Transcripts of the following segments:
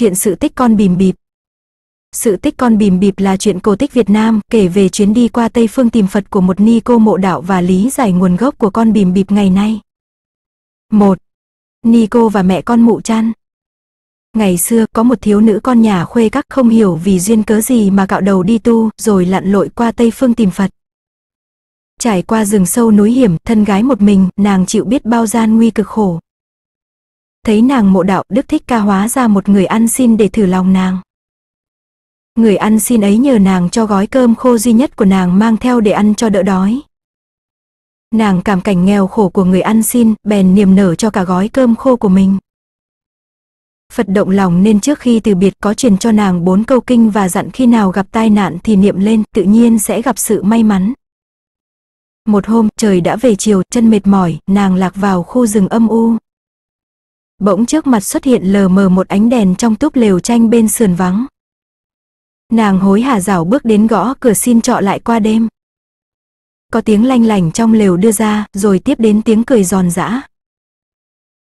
chuyện sự tích con bìm bịp. Sự tích con bìm bịp là chuyện cổ tích Việt Nam kể về chuyến đi qua Tây Phương tìm Phật của một ni cô mộ đạo và lý giải nguồn gốc của con bìm bịp ngày nay. 1. Ni cô và mẹ con mụ chăn. Ngày xưa có một thiếu nữ con nhà khuê các không hiểu vì duyên cớ gì mà cạo đầu đi tu rồi lặn lội qua Tây Phương tìm Phật. Trải qua rừng sâu núi hiểm, thân gái một mình, nàng chịu biết bao gian nguy cực khổ thấy nàng mộ đạo Đức Thích Ca hóa ra một người ăn xin để thử lòng nàng. Người ăn xin ấy nhờ nàng cho gói cơm khô duy nhất của nàng mang theo để ăn cho đỡ đói. Nàng cảm cảnh nghèo khổ của người ăn xin, bèn niềm nở cho cả gói cơm khô của mình. Phật động lòng nên trước khi từ biệt có truyền cho nàng bốn câu kinh và dặn khi nào gặp tai nạn thì niệm lên, tự nhiên sẽ gặp sự may mắn. Một hôm, trời đã về chiều, chân mệt mỏi, nàng lạc vào khu rừng âm u bỗng trước mặt xuất hiện lờ mờ một ánh đèn trong túp lều tranh bên sườn vắng. Nàng hối hả rảo bước đến gõ cửa xin trọ lại qua đêm. Có tiếng lanh lành trong lều đưa ra, rồi tiếp đến tiếng cười giòn giã.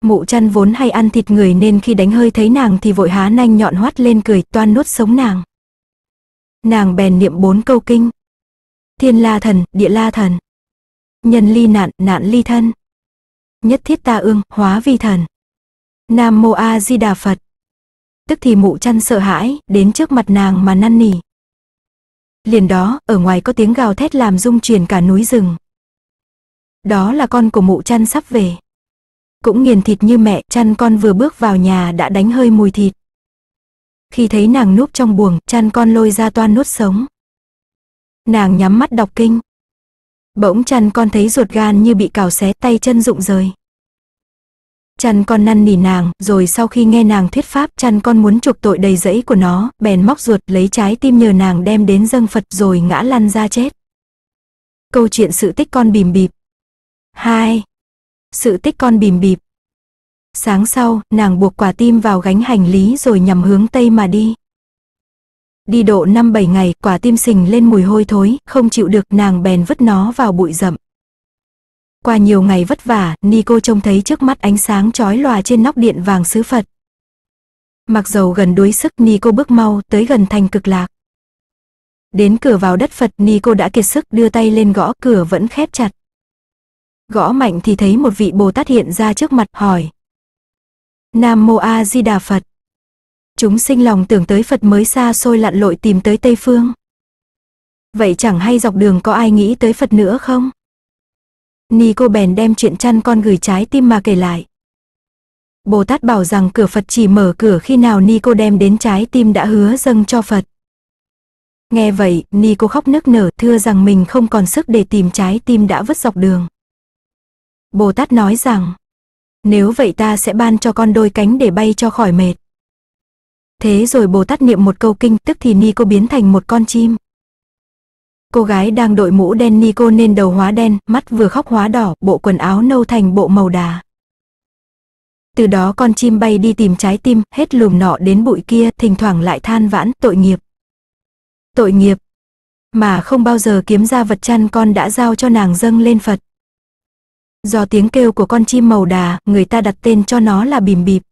Mụ chăn vốn hay ăn thịt người nên khi đánh hơi thấy nàng thì vội há nanh nhọn hoắt lên cười toan nuốt sống nàng. Nàng bèn niệm bốn câu kinh. Thiên la thần, địa la thần. Nhân ly nạn, nạn ly thân. Nhất thiết ta ương, hóa vi thần. Nam Mô A Di Đà Phật. Tức thì mụ chăn sợ hãi, đến trước mặt nàng mà năn nỉ. Liền đó, ở ngoài có tiếng gào thét làm rung chuyển cả núi rừng. Đó là con của mụ chăn sắp về. Cũng nghiền thịt như mẹ, chăn con vừa bước vào nhà đã đánh hơi mùi thịt. Khi thấy nàng núp trong buồng, chăn con lôi ra toan nuốt sống. Nàng nhắm mắt đọc kinh. Bỗng chăn con thấy ruột gan như bị cào xé tay chân rụng rời. Chăn con năn nỉ nàng, rồi sau khi nghe nàng thuyết pháp chăn con muốn trục tội đầy dẫy của nó, bèn móc ruột lấy trái tim nhờ nàng đem đến dâng Phật rồi ngã lăn ra chết. Câu chuyện sự tích con bìm bịp. 2. Sự tích con bìm bịp. Sáng sau, nàng buộc quả tim vào gánh hành lý rồi nhằm hướng Tây mà đi. Đi độ 5-7 ngày, quả tim sình lên mùi hôi thối, không chịu được nàng bèn vứt nó vào bụi rậm. Qua nhiều ngày vất vả, Nico trông thấy trước mắt ánh sáng chói lòa trên nóc điện vàng sứ Phật. Mặc dầu gần đuối sức Nico bước mau tới gần thành cực lạc. Đến cửa vào đất Phật Nico đã kiệt sức đưa tay lên gõ cửa vẫn khép chặt. Gõ mạnh thì thấy một vị Bồ Tát hiện ra trước mặt hỏi. Nam Mô A Di Đà Phật. Chúng sinh lòng tưởng tới Phật mới xa xôi lặn lội tìm tới Tây Phương. Vậy chẳng hay dọc đường có ai nghĩ tới Phật nữa không? Ni cô bèn đem chuyện chăn con gửi trái tim mà kể lại. Bồ Tát bảo rằng cửa Phật chỉ mở cửa khi nào Ni cô đem đến trái tim đã hứa dâng cho Phật. Nghe vậy, Ni cô khóc nức nở thưa rằng mình không còn sức để tìm trái tim đã vứt dọc đường. Bồ Tát nói rằng, nếu vậy ta sẽ ban cho con đôi cánh để bay cho khỏi mệt. Thế rồi Bồ Tát niệm một câu kinh tức thì Ni cô biến thành một con chim. Cô gái đang đội mũ đen ni cô nên đầu hóa đen, mắt vừa khóc hóa đỏ, bộ quần áo nâu thành bộ màu đà. Từ đó con chim bay đi tìm trái tim, hết lùm nọ đến bụi kia, thỉnh thoảng lại than vãn, tội nghiệp. Tội nghiệp. Mà không bao giờ kiếm ra vật chăn con đã giao cho nàng dâng lên Phật. Do tiếng kêu của con chim màu đà, người ta đặt tên cho nó là bìm bịp.